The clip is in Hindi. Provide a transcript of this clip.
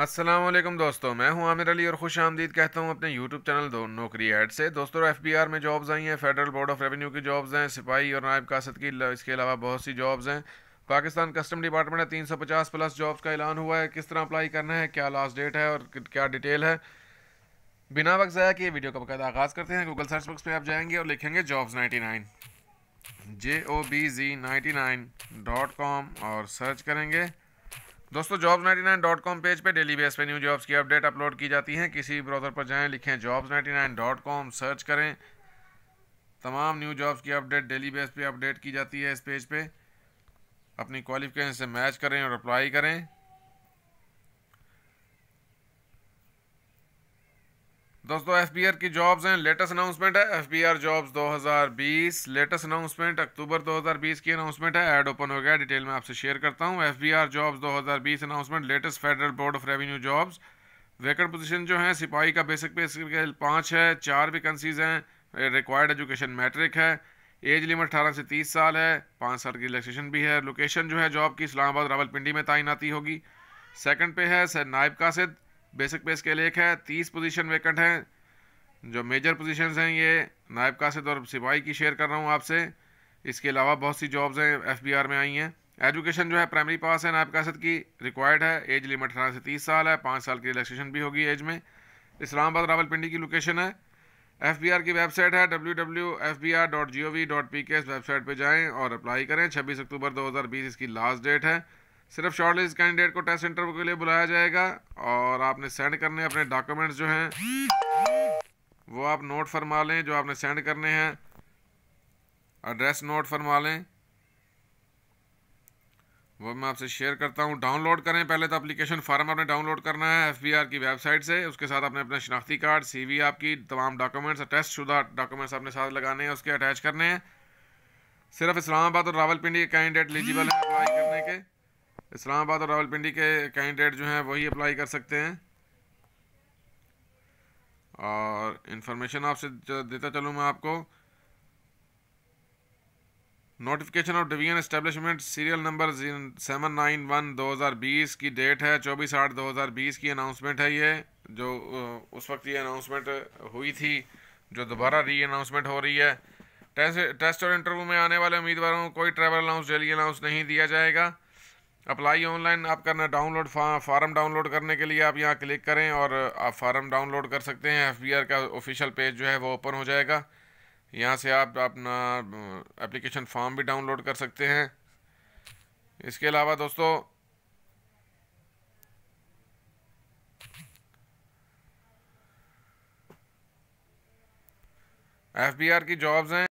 असलम दोस्तों मैं हूं आमिर अली और खुश आमदीद कहता हूं अपने यूट्यूब चैनल दो नौकरी ऐड से दोस्तों एफ बी आर में जॉब्स आई हैं फेडरल बोर्ड ऑफ रेवेन्यू की जॉब्स हैं सिपाही और नायब कासद की इसके अलावा बहुत सी जॉब्स हैं पाकिस्तान कस्टम डिपार्टमेंट ने तीन सौ पचास प्लस जॉब्स का ऐलान हुआ है किस तरह अप्लाई करना है क्या लास्ट डेट है और क्या डिटेल है बिना वक्त ज़ाया किए वीडियो का बकायदा आगाज़ करते हैं गूगल सर्च बॉक्स पर आप जाएंगे और लिखेंगे jobs ninety nine J O B G ninety nine dot com और सर्च करेंगे दोस्तों jobs ninety nine dot com page पर डेली बेस पे न्यू जॉब्स की अपडेट अपलोड की जाती हैं किसी भी ब्राउज़र पर जाएं लिखें jobs ninety nine dot com search करें तमाम न्यू जॉब्स की अपडेट डेली बेस पे अपडेट की जाती है इस पेज पे अपनी क्वालिफिकेशन से मैच करें और अप्लाई करें दोस्तों एफ बी आर की जॉब्स हैं लेटेस्ट अनाउंसमेंट है F B R jobs 2020 latest announcement October 2020 की अनाउंसमेंट है ऐड ओपन हो गया डिटेल में आपसे शेयर करता हूँ F B R jobs 2020 announcement latest federal board of revenue jobs vacant position जो है सिपाही का बेसिक पे स्किल पाँच है चार वैकेंसीज हैं रिक्वायर्ड एजुकेशन मैट्रिक है एज लिमिट अठारह से तीस साल है पाँच साल की रिलेक्सेशन भी है लोकेशन जो है जॉब की इस्लामाबाद रावलपिंडी में तैनाती होगी सेकेंड पे है सर नायब कासिद बेसिक पे स्केल एक है तीस पोजीशन वेकेंट हैं जो मेजर पोजीशंस हैं ये नायब कासद और सिपाही की शेयर कर रहा हूँ आपसे इसके अलावा बहुत सी जॉब्स हैं एफ में आई हैं एजुकेशन जो है प्राइमरी पास है नायब कासद की रिक्वायर्ड है एज लिमिट अठारह से तीस साल है पाँच साल की रिलेक्सेशन भी होगी एज में इस्लामाबाद रावलपिंडी की लोकेशन है एफ बी आर की वेबसाइट है W W F B R dot G O V dot P K S website पर जाएँ और अप्लाई करें छब्बीस अक्टूबर दो हज़ार बीस इसकी लास्ट डेट है सिर्फ शॉर्टलिस्ट कैंडिडेट को टेस्ट इंटरव्यू के लिए बुलाया जाएगा और आपने सेंड करने अपने डॉक्यूमेंट्स जो हैं वो आप नोट फरमा लें जो आपने सेंड करने हैं एड्रेस नोट फरमा लें वो मैं आपसे शेयर करता हूँ डाउनलोड करें पहले तो अपलिकेशन फार्म आपने डाउनलोड करना है एफबीआर की वेबसाइट से उसके साथ आपने अपना शनाख्ती कार्ड सीवी आपकी तमाम डॉक्यूमेंट्स टेस्ट शुदा डॉक्यूमेंट्स आपने साथ लगाने हैं उसके अटैच करने हैं सिर्फ इस्लामाबाद और रावलपिंडी के कैंडिडेट एलिजिबल हैं अप्लाई करने के इस्लामाबाद और रावलपिंडी के कैंडिडेट जो हैं वही अप्लाई कर सकते हैं और इन्फॉर्मेशन आपसे देता चलूँ मैं आपको notification of division establishment serial number seven nine one दो हज़ार बीस की डेट है चौबीस आठ दो हज़ार बीस की अनाउंसमेंट है ये जो उस वक्त ये अनाउंसमेंट हुई थी जो दोबारा री अनाउंसमेंट हो रही है टेस्ट टेस्ट और इंटरव्यू में आने वाले उम्मीदवारों को कोई ट्रैवल अलाउंस डेली अलाउंस नहीं दिया जाएगा अप्लाई ऑनलाइन आप करना डाउनलोड फॉर्म डाउनलोड करने के लिए आप यहाँ क्लिक करें और आप फार्म डाउनलोड कर सकते हैं एफ का ऑफिशियल पेज जो है वो ओपन हो जाएगा यहाँ से आप अपना एप्लीकेशन फॉर्म भी डाउनलोड कर सकते हैं इसके अलावा दोस्तों एफ की जॉब्स हैं